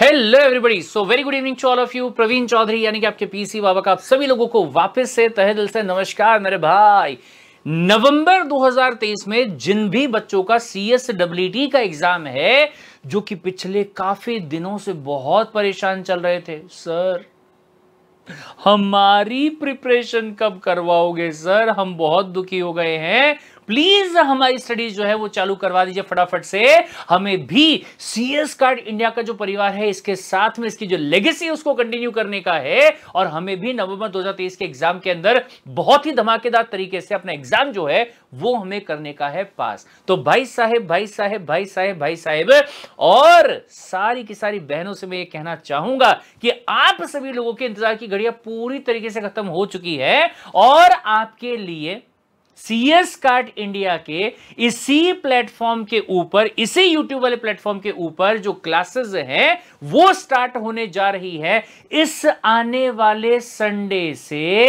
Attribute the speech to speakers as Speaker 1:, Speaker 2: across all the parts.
Speaker 1: hello everybody so very good evening to all of you Praveen Chaudhary यानी कि आपके PC बाबा का आप सभी लोगों को वापस से तहे दिल से नमस्कार मेरे भाई नवंबर 2023 में जिन भी बच्चों का सी एस का एग्जाम है जो कि पिछले काफी दिनों से बहुत परेशान चल रहे थे सर हमारी प्रिपरेशन कब करवाओगे सर हम बहुत दुखी हो गए हैं प्लीज हमारी स्टडीज जो है वो चालू करवा दीजिए फटाफट से हमें भी सीएस कार्ड इंडिया का जो परिवार है इसके साथ में इसकी जो लेगेसी उसको कंटिन्यू करने का है और हमें भी नवंबर 2023 के एग्जाम के अंदर बहुत ही धमाकेदार तरीके से अपना एग्जाम जो है वो हमें करने का है पास तो भाई साहेब भाई साहेब भाई साहेब भाई साहेब और सारी की सारी बहनों से मैं ये कहना चाहूंगा कि आप सभी लोगों के इंतजार की घड़िया पूरी तरीके से खत्म हो चुकी है और आपके लिए एस कार्ड इंडिया के इसी प्लेटफॉर्म के ऊपर इसी यूट्यूब वाले प्लेटफॉर्म के ऊपर जो क्लासेस हैं वो स्टार्ट होने जा रही है इस आने वाले संडे से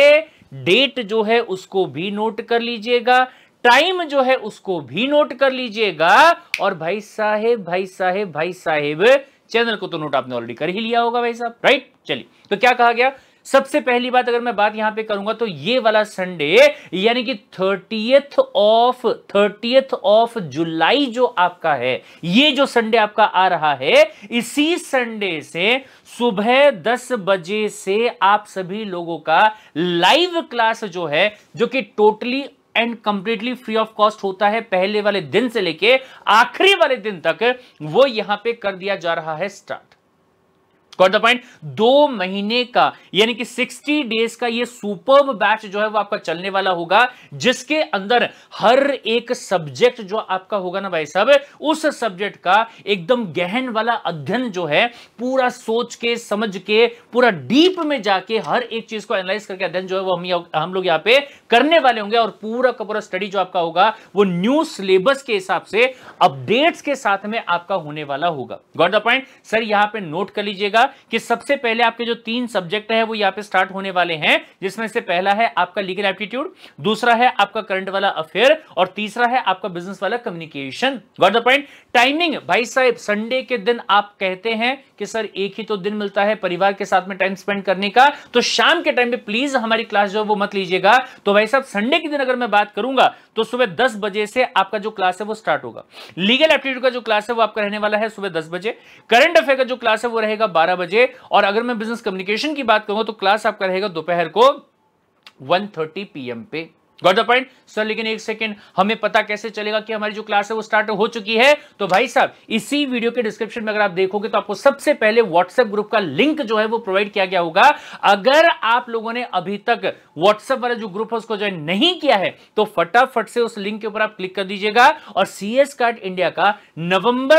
Speaker 1: डेट जो है उसको भी नोट कर लीजिएगा टाइम जो है उसको भी नोट कर लीजिएगा और भाई साहेब भाई साहेब भाई साहेब चैनल को तो नोट आपने ऑलरेडी कर ही लिया होगा भाई साहब राइट चलिए तो क्या कहा गया सबसे पहली बात अगर मैं बात यहां पे करूंगा तो ये वाला संडे यानी कि thirtieth of thirtieth of July जो आपका है ये जो संडे आपका आ रहा है इसी संडे से सुबह दस बजे से आप सभी लोगों का लाइव क्लास जो है जो कि totally and completely free of cost होता है पहले वाले दिन से लेके आखिरी वाले दिन तक वो यहां पे कर दिया जा रहा है स्टार्ट गॉट द पॉइंट दो महीने का यानी कि 60 डेज का ये सुपर बैच जो है वो आपका चलने वाला होगा जिसके अंदर हर एक सब्जेक्ट जो आपका होगा ना भाई साहब उस सब्जेक्ट का एकदम गहन वाला अध्ययन जो है पूरा सोच के समझ के पूरा डीप में जाके हर एक चीज को एनालाइज करके अध्ययन जो है वो हम हम लोग यहाँ पे करने वाले होंगे और पूरा का पूरा स्टडी जो आपका होगा वो न्यू सिलेबस के हिसाब से अपडेट्स के साथ में आपका होने वाला होगा गॉट द पॉइंट सर यहां पे नोट कर लीजिएगा कि सबसे पहले आपके जो तीन सब्जेक्ट है वो यहाँ पे स्टार्ट होने वाले हैं जिसमें से पहला है आपका लीगल एप्टीट्यूड दूसरा है आपका करंट वाला अफेयर और तीसरा है आपका बिजनेस वाला communication got the point timing भाई साहब संडे के दिन आप कहते हैं कि सर एक ही तो दिन मिलता है परिवार के साथ में टाइम स्पेंड करने का तो शाम के टाइम पे प्लीज हमारी क्लास जो वो मत लीजिएगा तो भाई साहब संडे के दिन अगर मैं बात करूंगा तो सुबह दस बजे से आपका जो क्लास है वो स्टार्ट होगा लीगल एप्टीट्यूड का जो क्लास है वो आपका रहने वाला है सुबह दस बजे करंट अफेयर का जो क्लास है वो रहेगा बारह बजे और अगर मैं बिजनेस कम्युनिकेशन की बात करूंगा तो क्लास आपका रहेगा दोपहर को 1:30 पीएम पे गॉट द पॉइंट सर लेकिन एक सेकेंड हमें पता कैसे चलेगा कि हमारी जो क्लास है वो स्टार्ट हो चुकी है तो भाई साहब इसी वीडियो के डिस्क्रिप्शन में अगर आप देखोगे तो आपको सबसे पहले व्हाट्सएप ग्रुप का लिंक जो है वो प्रोवाइड किया गया होगा अगर आप लोगों ने अभी तक व्हाट्सएप वाला जो ग्रुप है उसको ज्वाइन नहीं किया है तो फटाफट से उस लिंक के ऊपर आप क्लिक कर दीजिएगा और सीएस कार्ड इंडिया का नवंबर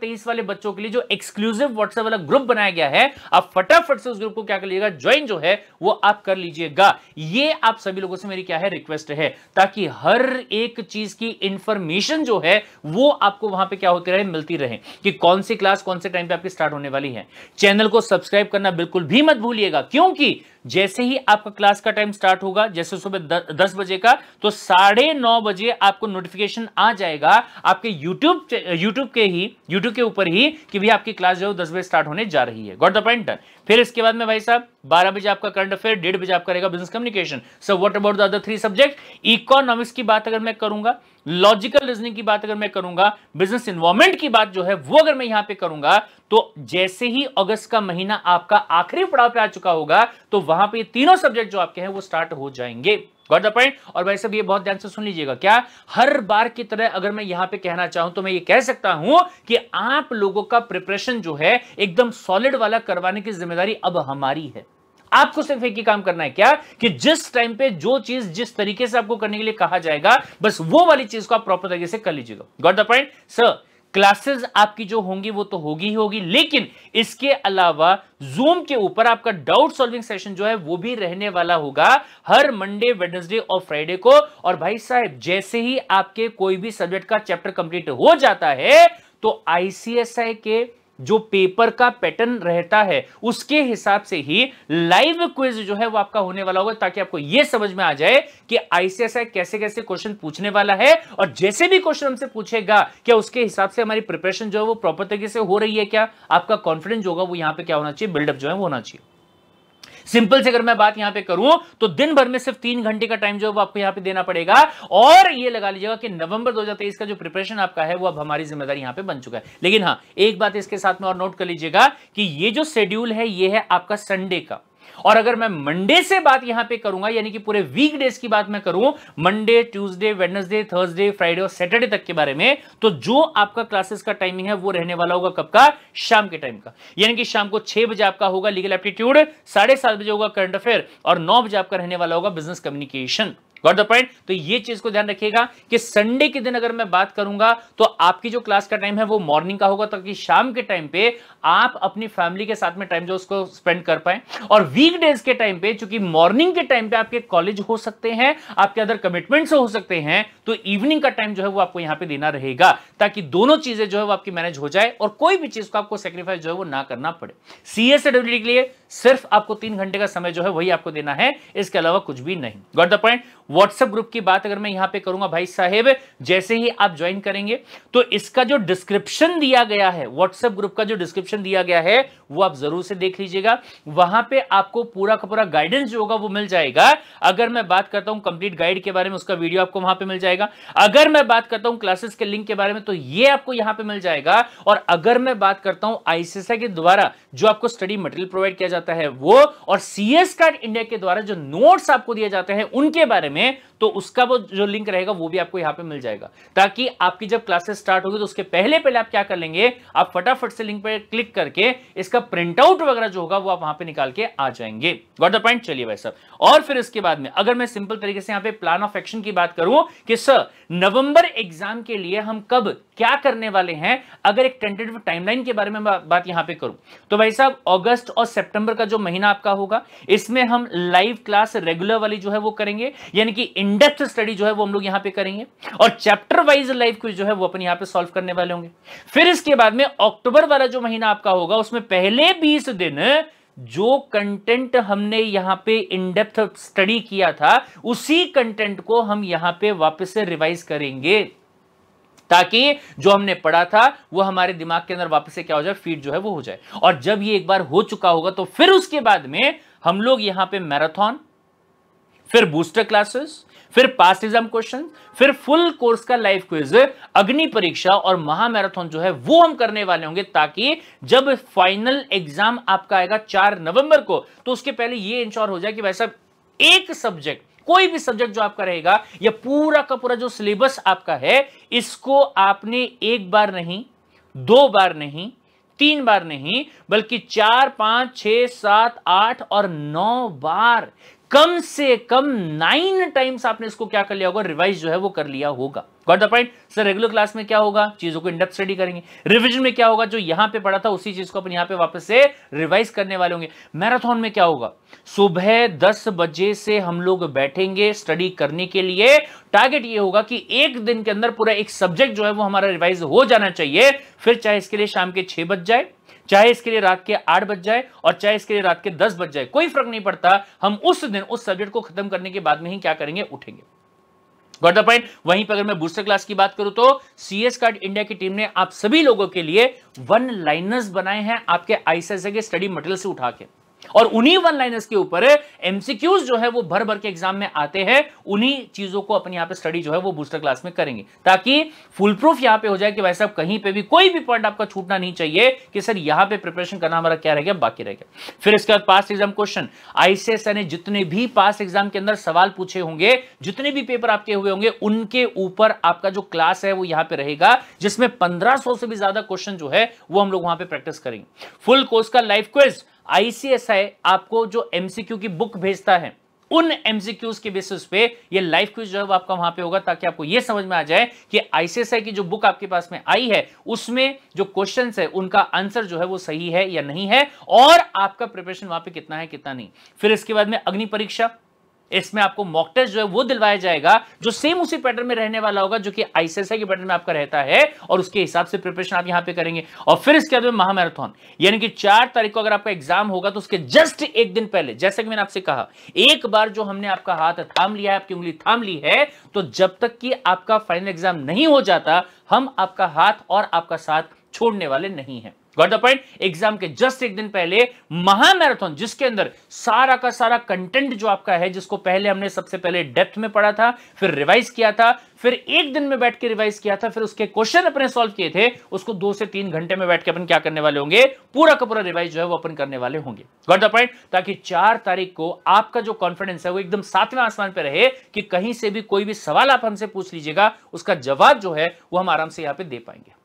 Speaker 1: तेईस वाले बच्चों के लिए जो एक्सक्लूसिव व्हाट्सएप वाला ग्रुप बनाया गया है आप फटाफट से उस ग्रुप को क्या कर लीजिएगा ज्वाइन जो है वो आप कर लीजिएगा ये आप सभी लोगों से मेरी क्या है रिक्वेस्ट है ताकि हर एक चीज की इंफॉर्मेशन जो है वो आपको वहां पे क्या होती रहे मिलती रहे कि कौन सी क्लास कौन से टाइम पे आपकी स्टार्ट होने वाली है चैनल को सब्सक्राइब करना बिल्कुल भी मत भूलिएगा क्योंकि जैसे ही आपका क्लास का टाइम स्टार्ट होगा जैसे सुबह दस बजे का तो साढ़े नौ बजे आपको नोटिफिकेशन आ जाएगा आपके यूट्यूब यूट्यूब के ही यूट्यूब के ऊपर ही कि भैया आपकी क्लास जो है दस बजे स्टार्ट होने जा रही है गॉट द पॉइंट डन फिर इसके बाद में भाई साहब बारह बजे आपका करंट अफेयर डेढ़ बजे आपका रहेगा business communication so what about the other three subject economics की बात अगर मैं करूंगा लॉजिकल रीजनिंग की बात अगर मैं करूंगा बिजनेस इन्वॉल्वमेंट की बात जो है वो अगर मैं यहां पे करूंगा तो जैसे ही अगस्त का महीना आपका आखिरी पड़ाव पे आ चुका होगा तो वहां पर तीनों सब्जेक्ट जो आपके हैं वो स्टार्ट हो जाएंगे गॉट द पॉइंट और भाई साहब ये बहुत ध्यान से सुन लीजिएगा क्या हर बार की तरह अगर मैं यहां पे कहना चाहूं तो मैं ये कह सकता हूं कि आप लोगों का प्रिपरेशन जो है एकदम सॉलिड वाला करवाने की जिम्मेदारी अब हमारी है आपको सिर्फ एक ही काम करना है क्या कि जिस टाइम पे जो चीज जिस तरीके से आपको करने के लिए कहा जाएगा बस वो वाली चीज को आप प्रॉपर तरीके से कर लीजिएगा got the point sir classes आपकी जो होंगी वो तो होगी ही होगी लेकिन इसके अलावा जूम के ऊपर आपका डाउट सॉल्विंग सेशन जो है वो भी रहने वाला होगा हर मंडे वेडनेसडे और फ्राइडे को और भाई साहब जैसे ही आपके कोई भी सब्जेक्ट का चैप्टर कंप्लीट हो जाता है तो आईसीएसआई के जो पेपर का पैटर्न रहता है उसके हिसाब से ही लाइव क्विज जो है वो आपका होने वाला होगा ताकि आपको यह समझ में आ जाए कि आईसीएसआई कैसे कैसे क्वेश्चन पूछने वाला है और जैसे भी क्वेश्चन हमसे पूछेगा क्या उसके हिसाब से हमारी प्रिपरेशन जो है वो प्रॉपर तरीके से हो रही है क्या आपका कॉन्फिडेंस जो होगा वो यहां पर क्या होना चाहिए बिल्डअप जो है वो होना चाहिए सिंपल से अगर मैं बात यहां पे करूं तो दिन भर में सिर्फ तीन घंटे का टाइम जो है आपको यहां पे देना पड़ेगा और ये लगा लीजिएगा कि नवंबर 2023 का जो प्रिपरेशन आपका है वो अब हमारी जिम्मेदारी यहां पे बन चुका है लेकिन हाँ एक बात इसके साथ में और नोट कर लीजिएगा कि ये जो शेड्यूल है ये है आपका संडे का और अगर मैं मंडे से बात यहां पे करूंगा यानी कि पूरे वीक डेज की बात मैं करूं Monday Tuesday Wednesday Thursday Friday और सैटरडे तक के बारे में तो जो आपका क्लासेस का टाइमिंग है वो रहने वाला होगा कब का शाम के टाइम का यानी कि शाम को छह बजे आपका होगा लीगल एप्टीट्यूड साढ़े सात बजे होगा करंट अफेयर और नौ बजे आपका रहने वाला होगा business communication got the point तो ये चीज को ध्यान रखिएगा कि संडे के दिन अगर मैं बात करूंगा तो आपकी जो क्लास का टाइम है वो मॉर्निंग का होगा ताकि शाम के टाइम पे आप अपनी फैमिली के साथ में टाइम जो उसको स्पेंड कर पाए और वीकडेज के टाइम पे चूंकि मॉर्निंग के टाइम पे आपके कॉलेज हो सकते हैं आपके अदर कमिटमेंट्स हो सकते हैं तो इवनिंग का टाइम जो है वो आपको यहां पर देना रहेगा ताकि दोनों चीजें जो है वो आपकी मैनेज हो जाए और कोई भी चीज को आपको सेक्रीफाइस जो है वो ना करना पड़े सीएसडब्ल्यू के लिए सिर्फ आपको तीन घंटे का समय जो है वही आपको देना है इसके अलावा कुछ भी नहीं got the point WhatsApp group की बात अगर मैं यहां पे करूंगा भाई साहेब जैसे ही आप ज्वाइन करेंगे तो इसका जो डिस्क्रिप्शन दिया गया है व्हाट्सएप ग्रुप का जो डिस्क्रिप्शन दिया गया है वो आप जरूर से देख लीजिएगा वहां पे आपको पूरा का पूरा गाइडेंस जो होगा वो मिल जाएगा अगर मैं बात करता हूं कंप्लीट गाइड के बारे में उसका वीडियो आपको वहां पे मिल जाएगा अगर मैं बात करता हूं क्लासेस के लिंक के बारे में तो ये आपको यहां पे मिल जाएगा और अगर मैं बात करता हूं आईसीएसआई के द्वारा जो आपको स्टडी मटेरियल प्रोवाइड किया जाता है वो और सीएस कार्ड इंडिया के द्वारा जो नोट्स आपको दिए जाते हैं उनके बारे में में तो उसका वो जो लिंक रहेगा वो भी आपको यहाँ पे मिल जाएगा ताकि आपकी जब क्लासेस स्टार्ट होगी तो उसके पहले पहले आप क्या कर लेंगे आप फटाफट से लिंक पे क्लिक करके इसका प्रिंटआउट वगैरह जो होगा वो आप वहां पे निकाल के आ जाएंगे वॉट द पॉइंट चलिए भाई सर और फिर इसके बाद में अगर मैं सिंपल तरीके से यहाँ पे प्लान ऑफ एक्शन की बात करूं कि सर नवंबर एग्जाम के लिए हम कब क्या करने वाले हैं अगर एक टेंटेटिव टाइमलाइन के बारे में बात यहां पे करूं तो भाई साहब अगस्त और सितंबर का जो महीना आपका होगा इसमें हम लाइव क्लास रेगुलर वाली जो है वो करेंगे ये यानी कि इंडेप्थ स्टडी जो है वो हम लोग यहां पे करेंगे और चैप्टर वाइज लाइफ क्विज जो है वो अपन यहां पे सॉल्व करने वाले होंगे फिर इसके बाद में अक्टूबर वाला जो महीना आपका होगा उसमें पहले बीस दिन जो कंटेंट हमने यहां पे इनडेप्थ स्टडी किया था उसी कंटेंट को हम यहां पे वापस से रिवाइज करेंगे ताकि जो हमने पढ़ा था वो हमारे दिमाग के अंदर वापस से क्या हो जाए फीड जो है वो हो जाए और जब ये एक बार हो चुका होगा तो फिर उसके बाद में हम लोग यहां पे मैराथन फिर बूस्टर क्लासेस फिर पास एग्जाम क्वेश्चन फिर फुल कोर्स का लाइव क्विज अग्नि परीक्षा और महामैराथन जो है वो हम करने वाले होंगे ताकि जब फाइनल एग्जाम आपका आएगा चार नवंबर को तो उसके पहले ये इंश्योर हो जाए कि भाई साहब एक सब्जेक्ट कोई भी सब्जेक्ट जो आपका रहेगा या पूरा का पूरा जो सिलेबस आपका है इसको आपने एक बार नहीं दो बार नहीं तीन बार नहीं बल्कि चार पांच छह सात आठ और नौ बार कम से कम नाइन टाइम्स आपने इसको क्या कर लिया होगा रिवाइज जो है वो कर लिया होगा got the point sir regular class में क्या होगा चीजों को इंडेप स्टडी करेंगे रिविजन में क्या होगा जो यहां पे पढ़ा था उसी चीज को अपन यहां पे वापस से रिवाइज करने वाले होंगे मैराथन में क्या होगा सुबह दस बजे से हम लोग बैठेंगे स्टडी करने के लिए टारगेट ये होगा कि एक दिन के अंदर पूरा एक सब्जेक्ट जो है वो हमारा रिवाइज हो जाना चाहिए फिर चाहे इसके लिए शाम के छह बज जाए चाहे इसके लिए रात के आठ बज जाए और चाहे इसके लिए रात के दस बज जाए कोई फर्क नहीं पड़ता हम उस दिन उस सब्जेक्ट को खत्म करने के बाद में ही क्या करेंगे उठेंगे गॉट द पॉइंट वहीं पर अगर मैं बूस्टर क्लास की बात करूं तो सीएस कार्ड इंडिया की टीम ने आप सभी लोगों के लिए वन लाइनर्स बनाए हैं आपके आईसीएस के स्टडी मटेरियल से उठा के और उन्हीं वन लाइनर्स के ऊपर एमसीक्यूज जो है वो भर भर के एग्जाम में आते हैं उन्हीं चीजों को अपने यहाँ पे स्टडी जो है वो बूस्टर क्लास में करेंगे ताकि फुल प्रूफ यहाँ पे हो जाए कि भाई साहब कहीं पे भी कोई भी पॉइंट आपका छूटना नहीं चाहिए कि सर यहाँ पे प्रिपरेशन करना हमारा क्या रह गया बाकी रह गया फिर इसके बाद पास एग्जाम क्वेश्चन आईसीएस ने जितने भी पास एग्जाम के अंदर सवाल पूछे होंगे जितने भी पेपर आपके हुए होंगे उनके ऊपर आपका जो क्लास है वो यहाँ पे रहेगा जिसमें पंद्रह से भी ज्यादा क्वेश्चन जो है वो हम लोग वहां पर प्रैक्टिस करेंगे फुल कोर्स का लाइफ क्वेस्ट आईसीएसआई आपको जो एमसीक्यू की बुक भेजता है उन एमसीक्यूज के बेसिस पे ये लाइव क्विज जो है आपका वहां पे होगा ताकि आपको ये समझ में आ जाए कि आईसीएसआई की जो बुक आपके पास में आई है उसमें जो क्वेश्चन है उनका आंसर जो है वो सही है या नहीं है और आपका प्रिपरेशन वहां पे कितना है कितना नहीं फिर इसके बाद में अग्नि परीक्षा इसमें आपको मॉक टेस्ट जो है वो दिलवाया जाएगा जो सेम उसी पैटर्न में रहने वाला होगा जो कि आईसीएसआई के पैटर्न में आपका रहता है और उसके हिसाब से प्रिपरेशन आप यहां पे करेंगे और फिर इसके बाद में महामैराथन यानी कि चार तारीख को अगर आपका एग्जाम होगा तो उसके जस्ट एक दिन पहले जैसे कि मैंने आपसे कहा एक बार जो हमने आपका हाथ थाम लिया है आपकी उंगली थाम ली है तो जब तक कि आपका फाइनल एग्जाम नहीं हो जाता हम आपका हाथ और आपका साथ छोड़ने वाले नहीं है गॉट द पॉइंट एग्जाम के जस्ट एक दिन पहले महामैराथन जिसके अंदर सारा का सारा कंटेंट जो आपका है जिसको पहले हमने सबसे पहले डेप्थ में पढ़ा था फिर रिवाइज किया था फिर एक दिन में बैठ के रिवाइज किया था फिर उसके क्वेश्चन अपने सॉल्व किए थे उसको दो से तीन घंटे में बैठ के अपन क्या करने वाले होंगे पूरा का पूरा रिवाइज जो है वो अपन करने वाले होंगे गॉट द पॉइंट ताकि चार तारीख को आपका जो कॉन्फिडेंस है वो एकदम सातवें आसमान पर रहे कि कहीं से भी कोई भी सवाल आप हमसे पूछ लीजिएगा उसका जवाब जो है वो हम आराम से यहाँ पे दे पाएंगे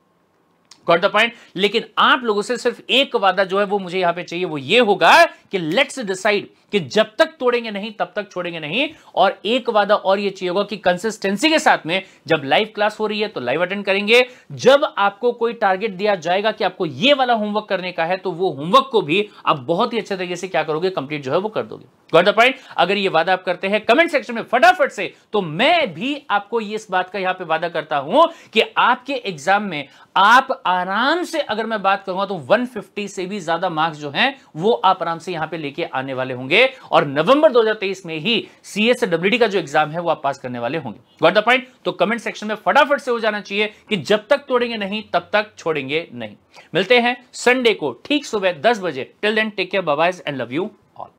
Speaker 1: गॉट द पॉइंट लेकिन आप लोगों से सिर्फ एक वादा जो है वो मुझे यहां पे चाहिए वो ये होगा कि लेट्स डिसाइड कि जब तक तोड़ेंगे नहीं तब तक छोड़ेंगे नहीं और एक वादा और ये चाहिए होगा कि कंसिस्टेंसी के साथ में जब लाइव क्लास हो रही है तो लाइव अटेंड करेंगे जब आपको कोई टारगेट दिया जाएगा कि आपको ये वाला होमवर्क करने का है तो वो होमवर्क को भी आप बहुत ही अच्छे तरीके से क्या करोगे कंप्लीट जो है वो कर दोगे गॉट द पॉइंट अगर ये वादा आप करते हैं कमेंट सेक्शन में फटाफट से तो मैं भी आपको ये इस बात का यहां पे वादा करता हूं कि आपके एग्जाम में आप आराम से अगर मैं बात करूंगा तो 150 से भी ज्यादा मार्क्स जो हैं वो आप आराम से यहां पे लेके आने वाले होंगे होंगे और नवंबर 2023 में ही सीएसडब्ल्यू का जो एग्जाम है वो आप पास करने वाले होंगे गॉट द पॉइंट तो कमेंट सेक्शन में फटाफट से हो जाना चाहिए कि जब तक तोड़ेंगे नहीं तब तक छोड़ेंगे नहीं मिलते हैं संडे को ठीक सुबह दस बजे till then take care bye and love you